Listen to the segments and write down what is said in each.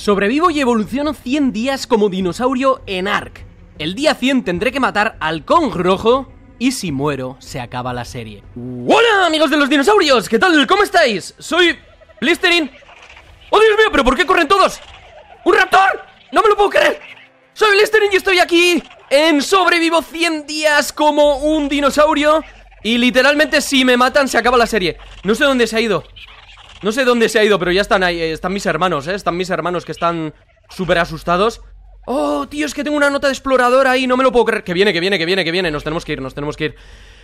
Sobrevivo y evoluciono 100 días como dinosaurio en Ark. El día 100 tendré que matar al Kong rojo y si muero se acaba la serie. ¡Hola amigos de los dinosaurios! ¿Qué tal? ¿Cómo estáis? Soy Blisterin. ¡Oh Dios mío! ¿Pero por qué corren todos? ¡Un raptor! ¡No me lo puedo creer! Soy Blisterin y estoy aquí en Sobrevivo 100 días como un dinosaurio y literalmente si me matan se acaba la serie. No sé dónde se ha ido. No sé dónde se ha ido, pero ya están ahí. Eh, están mis hermanos, ¿eh? Están mis hermanos que están súper asustados. Oh, tío, es que tengo una nota de explorador ahí. No me lo puedo creer. Que viene, que viene, que viene, que viene. Nos tenemos que ir, nos tenemos que ir.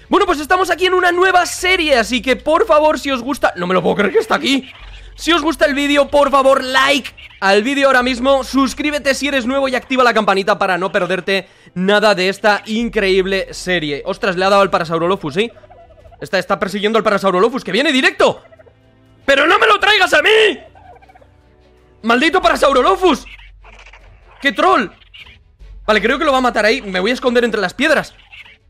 Bueno, pues estamos aquí en una nueva serie. Así que, por favor, si os gusta... No me lo puedo creer que está aquí. Si os gusta el vídeo, por favor, like al vídeo ahora mismo, suscríbete si eres nuevo y activa la campanita para no perderte nada de esta increíble serie. Ostras, le ha dado al Parasaurolophus, ¿sí? Está, está persiguiendo al Parasaurolophus, que viene directo. ¡Pero no me lo traigas a mí! ¡Maldito Parasaurolophus! ¡Qué troll! Vale, creo que lo va a matar ahí Me voy a esconder entre las piedras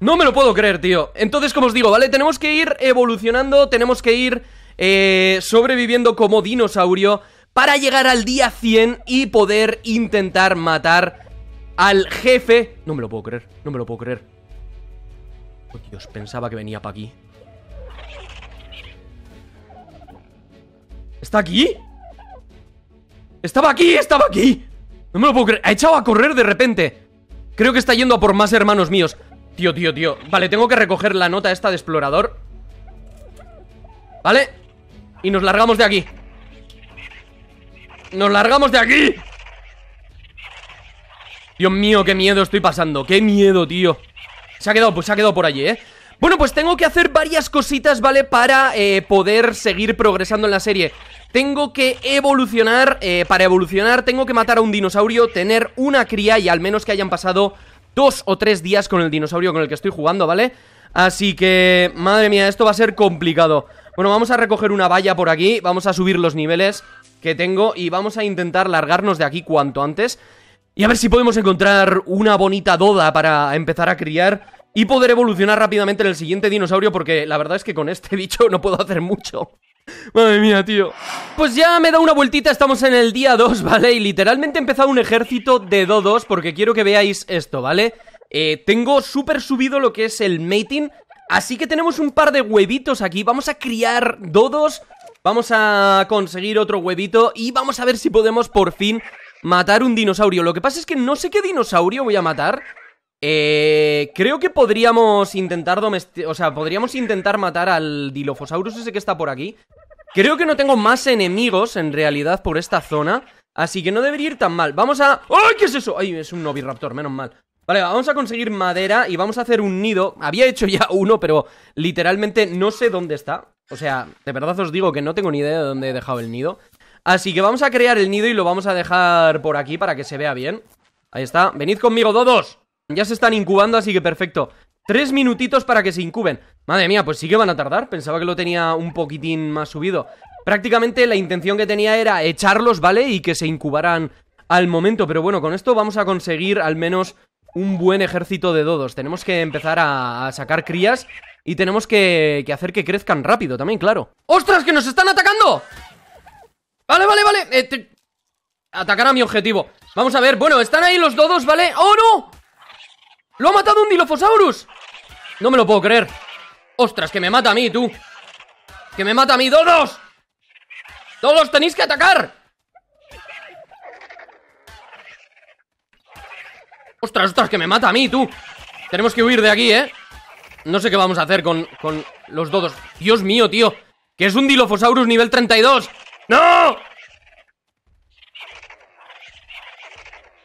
No me lo puedo creer, tío Entonces, como os digo, ¿vale? Tenemos que ir evolucionando Tenemos que ir eh, sobreviviendo como dinosaurio Para llegar al día 100 y poder intentar matar al jefe No me lo puedo creer, no me lo puedo creer Dios, pensaba que venía para aquí aquí? ¡Estaba aquí! ¡Estaba aquí! No me lo puedo creer. Ha echado a correr de repente. Creo que está yendo a por más hermanos míos. Tío, tío, tío. Vale, tengo que recoger la nota esta de explorador. ¿Vale? Y nos largamos de aquí. ¡Nos largamos de aquí! Dios mío, qué miedo estoy pasando. ¡Qué miedo, tío! Se ha quedado, pues se ha quedado por allí, ¿eh? Bueno, pues tengo que hacer varias cositas, ¿vale? Para eh, poder seguir progresando en la serie. Tengo que evolucionar, eh, para evolucionar tengo que matar a un dinosaurio, tener una cría y al menos que hayan pasado dos o tres días con el dinosaurio con el que estoy jugando, ¿vale? Así que, madre mía, esto va a ser complicado. Bueno, vamos a recoger una valla por aquí, vamos a subir los niveles que tengo y vamos a intentar largarnos de aquí cuanto antes. Y a ver si podemos encontrar una bonita doda para empezar a criar y poder evolucionar rápidamente en el siguiente dinosaurio porque la verdad es que con este bicho no puedo hacer mucho. Madre mía, tío. Pues ya me da una vueltita, estamos en el día 2, ¿vale? Y literalmente he empezado un ejército de dodos porque quiero que veáis esto, ¿vale? Eh, tengo súper subido lo que es el mating, así que tenemos un par de huevitos aquí. Vamos a criar dodos, vamos a conseguir otro huevito y vamos a ver si podemos por fin matar un dinosaurio. Lo que pasa es que no sé qué dinosaurio voy a matar. Eh, creo que podríamos intentar O sea, podríamos intentar matar al Dilophosaurus ese que está por aquí. Creo que no tengo más enemigos, en realidad, por esta zona. Así que no debería ir tan mal. Vamos a... ¡Ay, qué es eso! ¡Ay, es un Noviraptor, menos mal! Vale, vamos a conseguir madera y vamos a hacer un nido. Había hecho ya uno, pero literalmente no sé dónde está. O sea, de verdad os digo que no tengo ni idea de dónde he dejado el nido. Así que vamos a crear el nido y lo vamos a dejar por aquí para que se vea bien. Ahí está. Venid conmigo, todos. Ya se están incubando, así que perfecto. Tres minutitos para que se incuben. Madre mía, pues sí que van a tardar. Pensaba que lo tenía un poquitín más subido. Prácticamente la intención que tenía era echarlos, ¿vale? Y que se incubaran al momento. Pero bueno, con esto vamos a conseguir al menos un buen ejército de dodos. Tenemos que empezar a, sacar crías y tenemos que, hacer que crezcan rápido también, claro. ¡Ostras, que nos están atacando! Vale, vale, vale. Eh, Atacar a mi objetivo. Vamos a ver. Bueno, están ahí los dodos, ¿vale? ¡Oh, no! ¡Lo ha matado un Dilophosaurus! No me lo puedo creer. ¡Ostras, que me mata a mí, tú! ¡Que me mata a mí! ¡Todos! ¡Todos tenéis que atacar! ¡Ostras, ostras, que me mata a mí, tú! Tenemos que huir de aquí, ¿eh? No sé qué vamos a hacer con, con los dodos. Dios mío, tío. Que es un Dilophosaurus nivel 32. ¡No!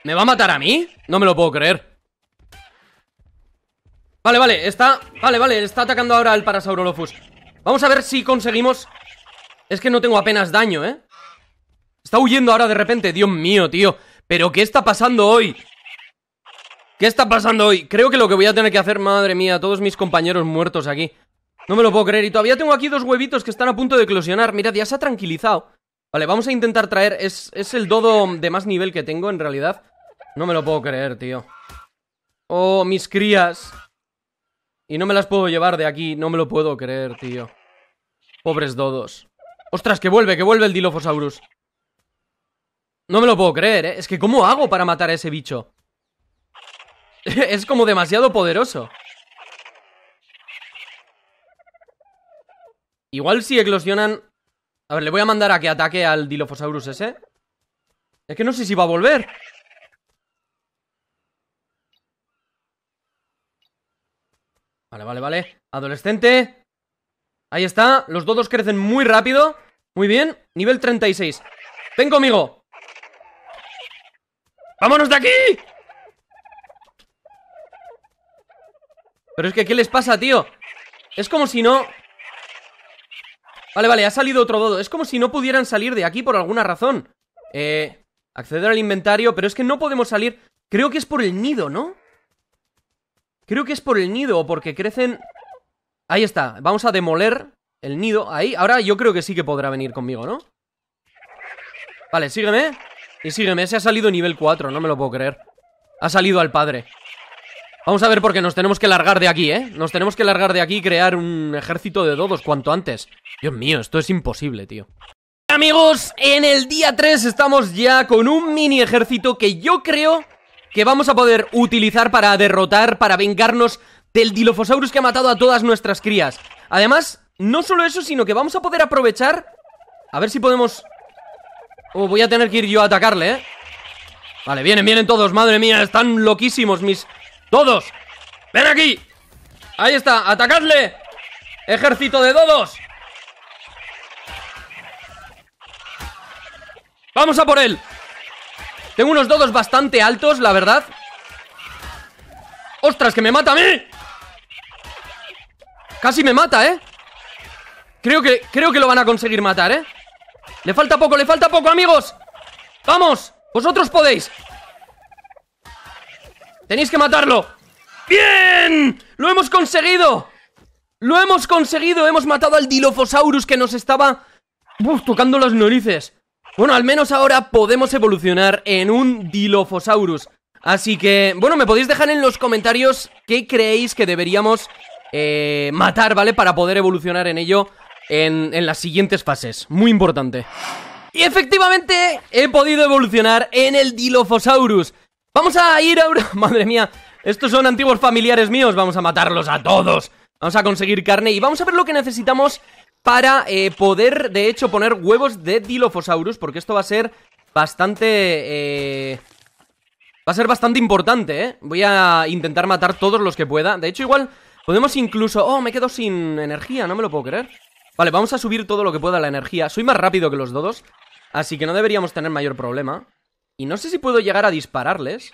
¿Me va a matar a mí? No me lo puedo creer. Vale, vale, está... Vale, vale, está atacando ahora el Parasaurolophus Vamos a ver si conseguimos... Es que no tengo apenas daño, ¿eh? Está huyendo ahora de repente, Dios mío, tío ¿Pero qué está pasando hoy? ¿Qué está pasando hoy? Creo que lo que voy a tener que hacer, madre mía Todos mis compañeros muertos aquí No me lo puedo creer, y todavía tengo aquí dos huevitos que están a punto de eclosionar Mirad, ya se ha tranquilizado Vale, vamos a intentar traer... Es, es el dodo de más nivel que tengo, en realidad No me lo puedo creer, tío Oh, mis crías y no me las puedo llevar de aquí, no me lo puedo creer, tío. Pobres dodos. ¡Ostras, que vuelve, que vuelve el Dilophosaurus! No me lo puedo creer, ¿eh? Es que ¿cómo hago para matar a ese bicho? es como demasiado poderoso. Igual si eclosionan... A ver, le voy a mandar a que ataque al Dilophosaurus ese. Es que no sé si va a volver. Vale, vale, vale. Adolescente. Ahí está. Los dodos crecen muy rápido. Muy bien. Nivel 36. Ven conmigo. ¡Vámonos de aquí! Pero es que, ¿qué les pasa, tío? Es como si no... Vale, vale, ha salido otro dodo. Es como si no pudieran salir de aquí por alguna razón. Eh... Acceder al inventario, pero es que no podemos salir. Creo que es por el nido, ¿no? Creo que es por el nido o porque crecen... Ahí está, vamos a demoler el nido. Ahí, ahora yo creo que sí que podrá venir conmigo, ¿no? Vale, sígueme. Y sígueme, se ha salido nivel 4, no me lo puedo creer. Ha salido al padre. Vamos a ver por qué nos tenemos que largar de aquí, ¿eh? Nos tenemos que largar de aquí y crear un ejército de dodos cuanto antes. Dios mío, esto es imposible, tío. Amigos, en el día 3 estamos ya con un mini ejército que yo creo que vamos a poder utilizar para derrotar, para vengarnos del Dilophosaurus que ha matado a todas nuestras crías. Además, no solo eso, sino que vamos a poder aprovechar... A ver si podemos... Oh, voy a tener que ir yo a atacarle, ¿eh? Vale, vienen, vienen todos, madre mía, están loquísimos mis... ¡Todos! ¡Ven aquí! Ahí está, atacadle Ejército de todos! Vamos a por él tengo unos dodos bastante altos, la verdad ¡Ostras, que me mata a mí! Casi me mata, ¿eh? Creo que, creo que lo van a conseguir matar, ¿eh? Le falta poco, le falta poco, amigos ¡Vamos! ¡Vosotros podéis! ¡Tenéis que matarlo! ¡Bien! ¡Lo hemos conseguido! ¡Lo hemos conseguido! Hemos matado al Dilophosaurus que nos estaba... Uf, tocando las narices bueno, al menos ahora podemos evolucionar en un Dilophosaurus. Así que, bueno, me podéis dejar en los comentarios qué creéis que deberíamos eh, matar, ¿vale? Para poder evolucionar en ello en, en las siguientes fases. Muy importante. Y efectivamente he podido evolucionar en el Dilophosaurus. Vamos a ir ahora... Madre mía, estos son antiguos familiares míos. Vamos a matarlos a todos. Vamos a conseguir carne y vamos a ver lo que necesitamos para eh, poder, de hecho, poner huevos de Dilophosaurus, porque esto va a ser bastante... Eh, va a ser bastante importante, ¿eh? Voy a intentar matar todos los que pueda. De hecho, igual podemos incluso... Oh, me quedo sin energía, no me lo puedo creer. Vale, vamos a subir todo lo que pueda la energía. Soy más rápido que los dodos, así que no deberíamos tener mayor problema. Y no sé si puedo llegar a dispararles.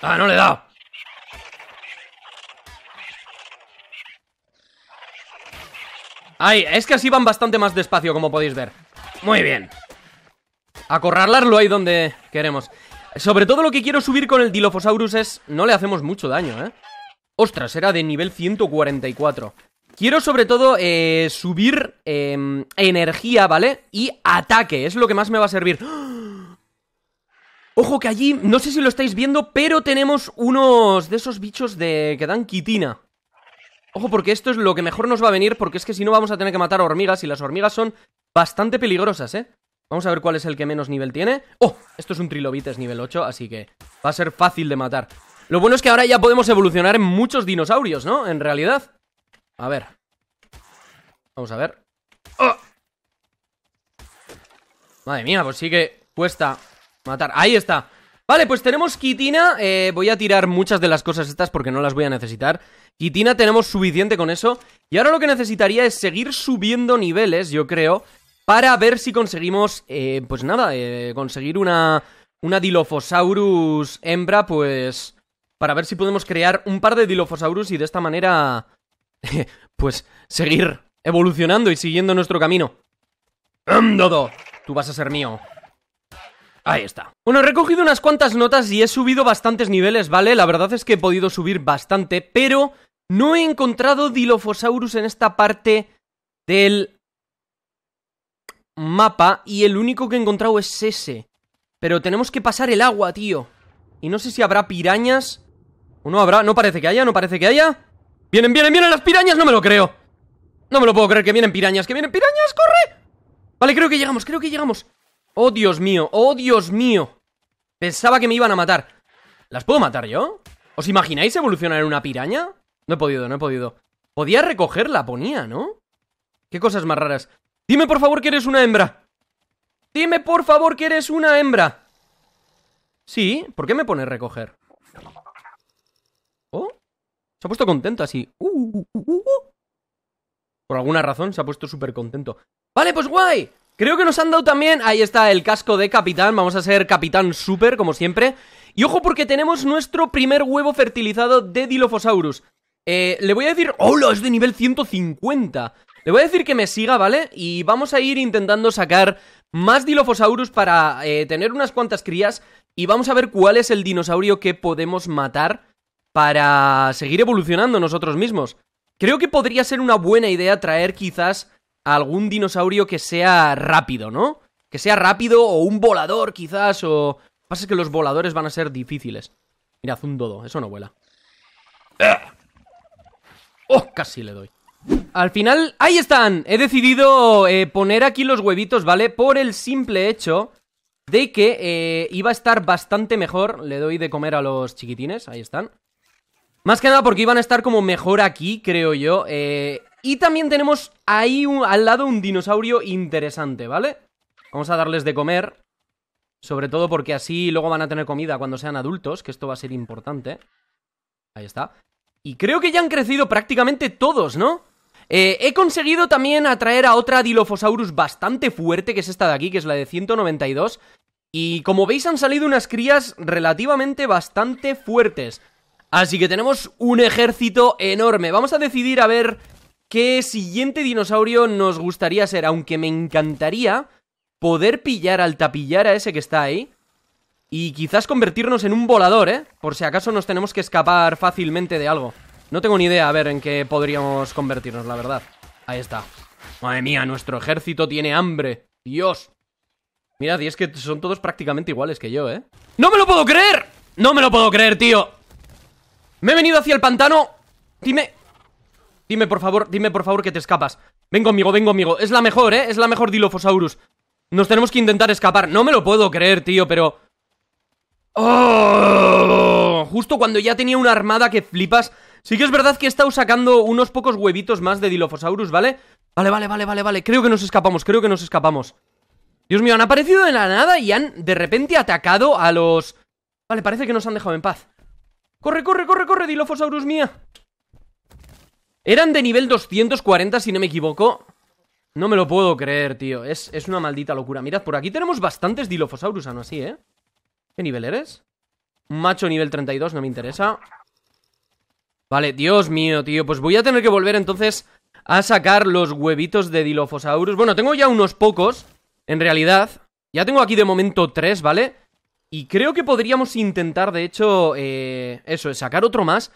¡Ah, no le da. Ay, es que así van bastante más despacio, como podéis ver. Muy bien. Acorralarlo ahí donde queremos. Sobre todo lo que quiero subir con el Dilophosaurus es... No le hacemos mucho daño, ¿eh? Ostras, era de nivel 144. Quiero sobre todo eh, subir em, energía, ¿vale? Y ataque, es lo que más me va a servir. ¡Oh! Ojo que allí, no sé si lo estáis viendo, pero tenemos unos de esos bichos de que dan quitina. Ojo, porque esto es lo que mejor nos va a venir, porque es que si no vamos a tener que matar hormigas, y las hormigas son bastante peligrosas, ¿eh? Vamos a ver cuál es el que menos nivel tiene. ¡Oh! Esto es un trilobites nivel 8, así que va a ser fácil de matar. Lo bueno es que ahora ya podemos evolucionar en muchos dinosaurios, ¿no? En realidad. A ver. Vamos a ver. ¡Oh! Madre mía, pues sí que cuesta matar. ¡Ahí está! Vale, pues tenemos quitina. Eh, voy a tirar muchas de las cosas estas porque no las voy a necesitar. Quitina tenemos suficiente con eso. Y ahora lo que necesitaría es seguir subiendo niveles, yo creo, para ver si conseguimos, eh, pues nada, eh, conseguir una, una Dilophosaurus hembra, pues... Para ver si podemos crear un par de Dilophosaurus y de esta manera, pues, seguir evolucionando y siguiendo nuestro camino. ¡Dodo! Tú vas a ser mío. Ahí está. Bueno, he recogido unas cuantas notas y he subido bastantes niveles, ¿vale? La verdad es que he podido subir bastante, pero no he encontrado Dilophosaurus en esta parte del mapa y el único que he encontrado es ese. Pero tenemos que pasar el agua, tío. Y no sé si habrá pirañas o no habrá... No parece que haya, no parece que haya. ¡Vienen, vienen, vienen las pirañas! ¡No me lo creo! No me lo puedo creer que vienen pirañas, que vienen pirañas, ¡corre! Vale, creo que llegamos, creo que llegamos ¡Oh, Dios mío! ¡Oh, Dios mío! Pensaba que me iban a matar. ¿Las puedo matar yo? ¿Os imagináis evolucionar en una piraña? No he podido, no he podido. Podía recogerla, ponía, ¿no? Qué cosas más raras. Dime por favor que eres una hembra. Dime por favor que eres una hembra. Sí, ¿por qué me pone recoger? ¿Oh? Se ha puesto contento así. Uh, uh, uh, por alguna razón se ha puesto súper contento. Vale, pues guay. Creo que nos han dado también, ahí está el casco de capitán, vamos a ser capitán super como siempre. Y ojo porque tenemos nuestro primer huevo fertilizado de Dilophosaurus. Eh, le voy a decir, hola, es de nivel 150. Le voy a decir que me siga, ¿vale? Y vamos a ir intentando sacar más Dilophosaurus para eh, tener unas cuantas crías. Y vamos a ver cuál es el dinosaurio que podemos matar para seguir evolucionando nosotros mismos. Creo que podría ser una buena idea traer quizás algún dinosaurio que sea rápido, ¿no? Que sea rápido o un volador quizás o... Lo que pasa es que los voladores van a ser difíciles. Mirad, un dodo, eso no vuela. ¡Ah! ¡Oh! Casi le doy. Al final, ¡ahí están! He decidido eh, poner aquí los huevitos, ¿vale? Por el simple hecho de que eh, iba a estar bastante mejor. Le doy de comer a los chiquitines, ahí están. Más que nada porque iban a estar como mejor aquí, creo yo. Eh, y también tenemos ahí al lado un dinosaurio interesante, ¿vale? Vamos a darles de comer. Sobre todo porque así luego van a tener comida cuando sean adultos, que esto va a ser importante. Ahí está. Y creo que ya han crecido prácticamente todos, ¿no? Eh, he conseguido también atraer a otra Dilophosaurus bastante fuerte, que es esta de aquí, que es la de 192. Y como veis han salido unas crías relativamente bastante fuertes. Así que tenemos un ejército enorme. Vamos a decidir a ver qué siguiente dinosaurio nos gustaría ser, aunque me encantaría poder pillar al tapillar a ese que está ahí. Y quizás convertirnos en un volador, ¿eh? Por si acaso nos tenemos que escapar fácilmente de algo. No tengo ni idea a ver en qué podríamos convertirnos, la verdad. Ahí está. Madre mía, nuestro ejército tiene hambre. Dios. Mirad, y es que son todos prácticamente iguales que yo, ¿eh? ¡No me lo puedo creer! ¡No me lo puedo creer, tío! Me he venido hacia el pantano Dime Dime por favor, dime por favor que te escapas Vengo conmigo, vengo conmigo Es la mejor, eh, es la mejor Dilophosaurus Nos tenemos que intentar escapar No me lo puedo creer, tío, pero... ¡Oh! Justo cuando ya tenía una armada que flipas Sí que es verdad que he estado sacando unos pocos huevitos más de Dilophosaurus, ¿vale? Vale, vale, vale, vale, vale Creo que nos escapamos, creo que nos escapamos Dios mío, han aparecido de la nada y han de repente atacado a los... Vale, parece que nos han dejado en paz ¡Corre, corre, corre, corre, Dilophosaurus mía! Eran de nivel 240, si no me equivoco. No me lo puedo creer, tío. Es, una maldita locura. Mirad, por aquí tenemos bastantes Dilophosaurus, aún así, ¿eh? ¿Qué nivel eres? macho nivel 32, no me interesa. Vale, Dios mío, tío. Pues voy a tener que volver entonces a sacar los huevitos de Dilophosaurus. Bueno, tengo ya unos pocos, en realidad. Ya tengo aquí de momento tres, ¿vale? Y creo que podríamos intentar, de hecho, eh, eso, sacar otro más.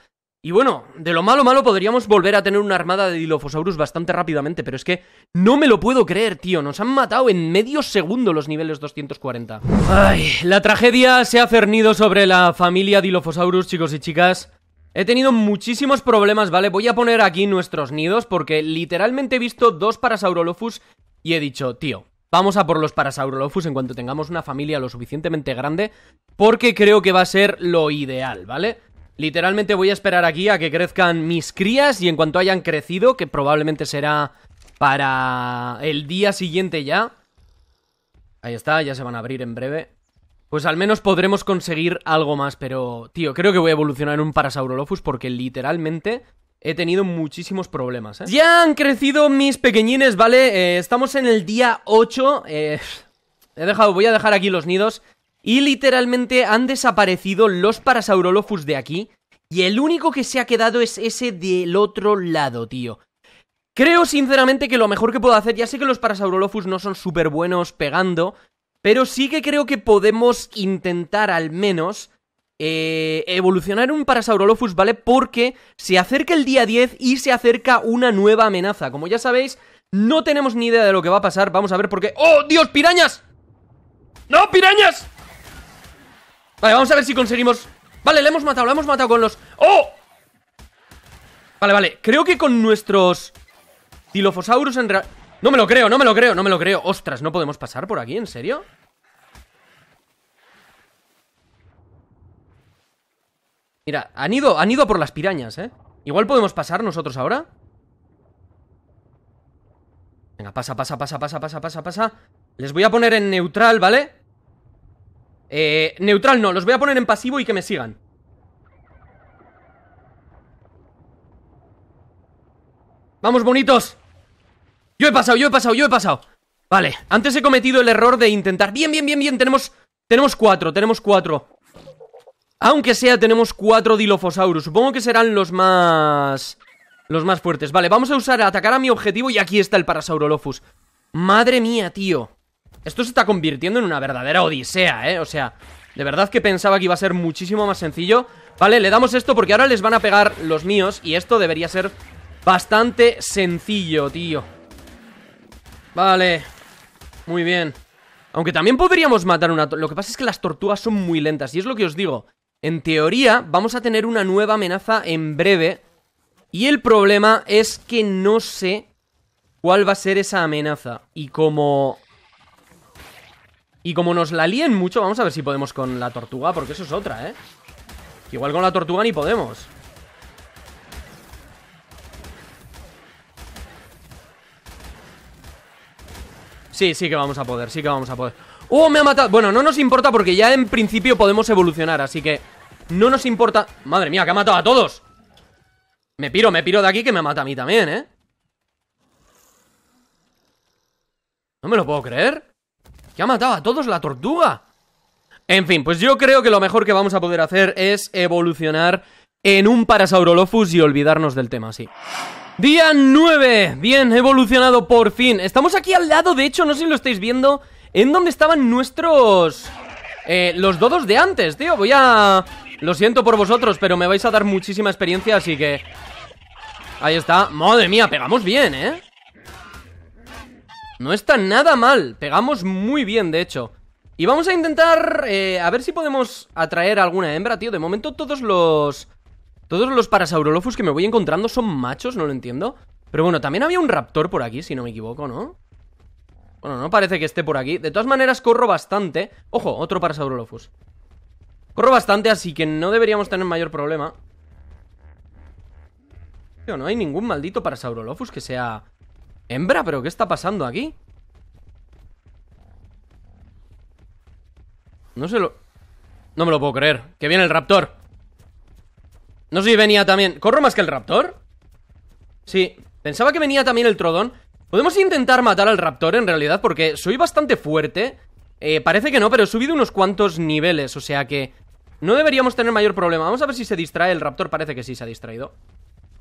Y bueno, de lo malo malo podríamos volver a tener una armada de Dilophosaurus bastante rápidamente, pero es que no me lo puedo creer, tío. Nos han matado en medio segundo los niveles 240. Ay, la tragedia se ha cernido sobre la familia Dilophosaurus, chicos y chicas. He tenido muchísimos problemas, ¿vale? Voy a poner aquí nuestros nidos porque literalmente he visto dos Parasaurolophus y he dicho, tío, Vamos a por los Parasaurolophus en cuanto tengamos una familia lo suficientemente grande, porque creo que va a ser lo ideal, ¿vale? Literalmente voy a esperar aquí a que crezcan mis crías y en cuanto hayan crecido, que probablemente será para el día siguiente ya. Ahí está, ya se van a abrir en breve. Pues al menos podremos conseguir algo más, pero, tío, creo que voy a evolucionar en un Parasaurolophus porque literalmente he tenido muchísimos problemas. ¿eh? Ya han crecido mis pequeñines, ¿vale? Eh, estamos en el día 8. Eh, he dejado, voy a dejar aquí los nidos. Y literalmente han desaparecido los Parasaurolophus de aquí. Y el único que se ha quedado es ese del otro lado, tío. Creo sinceramente que lo mejor que puedo hacer, ya sé que los Parasaurolophus no son súper buenos pegando, pero sí que creo que podemos intentar al menos eh, evolucionar un Parasaurolophus, ¿vale? Porque se acerca el día 10 y se acerca una nueva amenaza. Como ya sabéis, no tenemos ni idea de lo que va a pasar. Vamos a ver por qué... ¡Oh, Dios, pirañas! ¡No, pirañas! Vale, vamos a ver si conseguimos... Vale, le hemos matado, la hemos matado con los... ¡Oh! Vale, vale, creo que con nuestros... Dilophosaurus en No me lo creo, no me lo creo, no me lo creo. Ostras, ¿no podemos pasar por aquí? ¿En serio? Mira, han ido, han ido por las pirañas, ¿eh? Igual podemos pasar nosotros ahora. Venga, pasa, pasa, pasa, pasa, pasa, pasa, pasa. Les voy a poner en neutral, ¿vale? Eh, neutral no, los voy a poner en pasivo y que me sigan. ¡Vamos, bonitos! Yo he pasado, yo he pasado, yo he pasado. Vale, antes he cometido el error de intentar... Bien, bien, bien, bien, tenemos... Tenemos cuatro, tenemos cuatro. Aunque sea, tenemos cuatro Dilophosaurus. Supongo que serán los más... Los más fuertes. Vale, vamos a usar, a atacar a mi objetivo y aquí está el Parasaurolophus. Madre mía, tío. Esto se está convirtiendo en una verdadera odisea, ¿eh? O sea, de verdad que pensaba que iba a ser muchísimo más sencillo. Vale, le damos esto porque ahora les van a pegar los míos y esto debería ser bastante sencillo, tío. Vale. Muy bien. Aunque también podríamos matar una... Lo que pasa es que las tortugas son muy lentas y es lo que os digo. En teoría, vamos a tener una nueva amenaza en breve. Y el problema es que no sé cuál va a ser esa amenaza. Y como... Y como nos la líen mucho, vamos a ver si podemos con la tortuga, porque eso es otra, ¿eh? igual con la tortuga ni podemos. Sí, sí que vamos a poder, sí que vamos a poder. ¡Oh, me ha matado! Bueno, no nos importa porque ya en principio podemos evolucionar, así que no nos importa... ¡Madre mía, que ha matado a todos! Me piro, me piro de aquí que me mata a mí también, ¿eh? No me lo puedo creer. Que ha matado a todos la tortuga. En fin, pues yo creo que lo mejor que vamos a poder hacer es evolucionar en un Parasaurolophus y olvidarnos del tema, sí. Día 9, bien, evolucionado por fin Estamos aquí al lado, de hecho, no sé si lo estáis viendo ¿En dónde estaban nuestros... Eh, los dodos de antes, tío? Voy a... Lo siento por vosotros, pero me vais a dar muchísima experiencia, así que... Ahí está. Madre mía, pegamos bien, ¿eh? No está nada mal. Pegamos muy bien, de hecho. Y vamos a intentar... Eh, a ver si podemos atraer alguna hembra, tío. De momento todos los... Todos los parasaurolophus que me voy encontrando son machos, no lo entiendo. Pero bueno, también había un raptor por aquí, si no me equivoco, ¿no? Bueno, no parece que esté por aquí. De todas maneras, corro bastante. Ojo, otro para Corro bastante, así que no deberíamos tener mayor problema. Pero no hay ningún maldito para que sea... ¿Hembra? ¿Pero qué está pasando aquí? No se lo... No me lo puedo creer. Que viene el raptor. No sé si venía también... ¿Corro más que el raptor? Sí. Pensaba que venía también el trodón. Podemos intentar matar al raptor en realidad porque soy bastante fuerte. Eh, parece que no, pero he subido unos cuantos niveles, o sea que no deberíamos tener mayor problema. Vamos a ver si se distrae el raptor, parece que sí se ha distraído.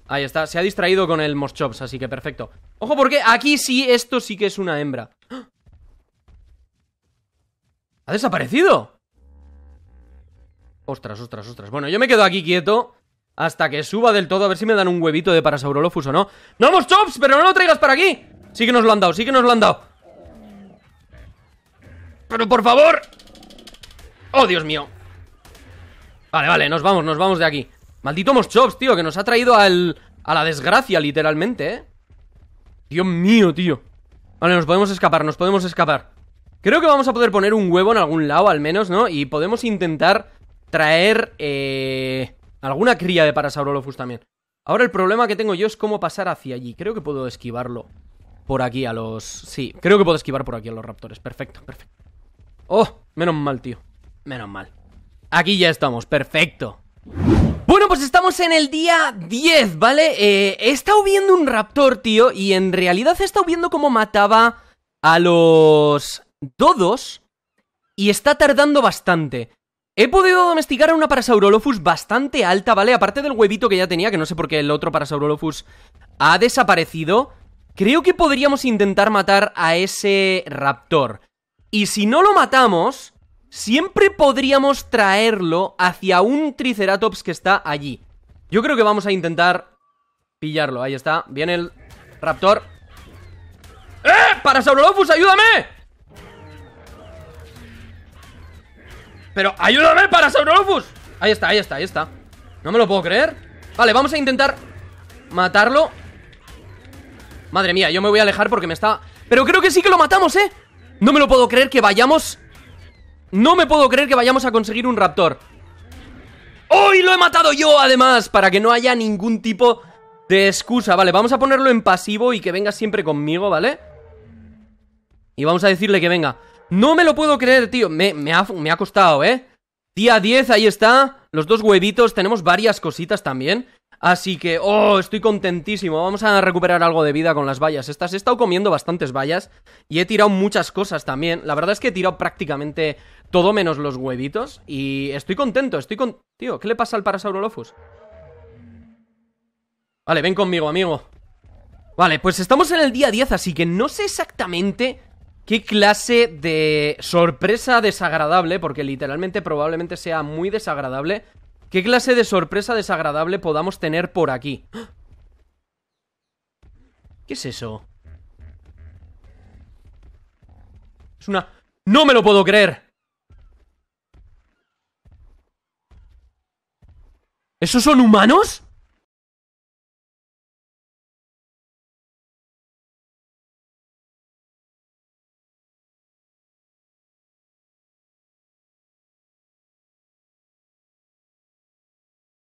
Ahí está, se ha distraído con el Moschops, así que perfecto. Ojo porque aquí sí, esto sí que es una hembra. ¡Ha desaparecido! Ostras, ostras, ostras. Bueno, yo me quedo aquí quieto hasta que suba del todo, a ver si me dan un huevito de Parasaurolophus o no. ¡No, Moschops! ¡Pero no lo traigas para aquí! Sí que nos lo han dado, sí que nos lo han dado Pero por favor Oh, Dios mío Vale, vale, nos vamos, nos vamos de aquí Maldito Moschops, tío, que nos ha traído a la desgracia, literalmente, ¿eh? Dios mío, tío Vale, nos podemos escapar, nos podemos escapar Creo que vamos a poder poner un huevo en algún lado, al menos, ¿no? Y podemos intentar traer, eh, Alguna cría de Parasaurolophus también Ahora el problema que tengo yo es cómo pasar hacia allí Creo que puedo esquivarlo por aquí a los... Sí, creo que puedo esquivar por aquí a los raptores. Perfecto, perfecto. ¡Oh! Menos mal, tío. Menos mal. Aquí ya estamos, perfecto. Bueno, pues estamos en el día 10, ¿vale? Eh, he estado viendo un raptor, tío, y en realidad he estado viendo cómo mataba a los dodos y está tardando bastante. He podido domesticar a una Parasaurolophus bastante alta, ¿vale? Aparte del huevito que ya tenía, que no sé por qué el otro Parasaurolophus ha desaparecido. Creo que podríamos intentar matar a ese raptor. Y si no lo matamos, siempre podríamos traerlo hacia un triceratops que está allí. Yo creo que vamos a intentar pillarlo. Ahí está. Viene el raptor. ¡Eh! ¡Parasaurolophus, ayúdame! ¡Pero ayúdame, Parasaurolophus! Ahí está, ahí está, ahí está. No me lo puedo creer. Vale, vamos a intentar matarlo. Madre mía, yo me voy a alejar porque me está... Pero creo que sí que lo matamos, ¿eh? No me lo puedo creer que vayamos... No me puedo creer que vayamos a conseguir un raptor. ¡Hoy lo he matado yo, además! Para que no haya ningún tipo de excusa. Vale, vamos a ponerlo en pasivo y que venga siempre conmigo, ¿vale? Y vamos a decirle que venga. No me lo puedo creer, tío. Me, ha, me ha costado, ¿eh? Día 10, ahí está. Los dos huevitos. Tenemos varias cositas también. Así que, oh, estoy contentísimo. Vamos a recuperar algo de vida con las vallas estas. He estado comiendo bastantes vallas y he tirado muchas cosas también. La verdad es que he tirado prácticamente todo menos los huevitos y estoy contento, estoy con... Tío, ¿qué le pasa al Parasaurolophus? Vale, ven conmigo, amigo. Vale, pues estamos en el día 10, así que no sé exactamente qué clase de sorpresa desagradable, porque literalmente probablemente sea muy desagradable, ¿Qué clase de sorpresa desagradable podamos tener por aquí? ¿Qué es eso? Es una... ¡No me lo puedo creer! ¿Esos son humanos?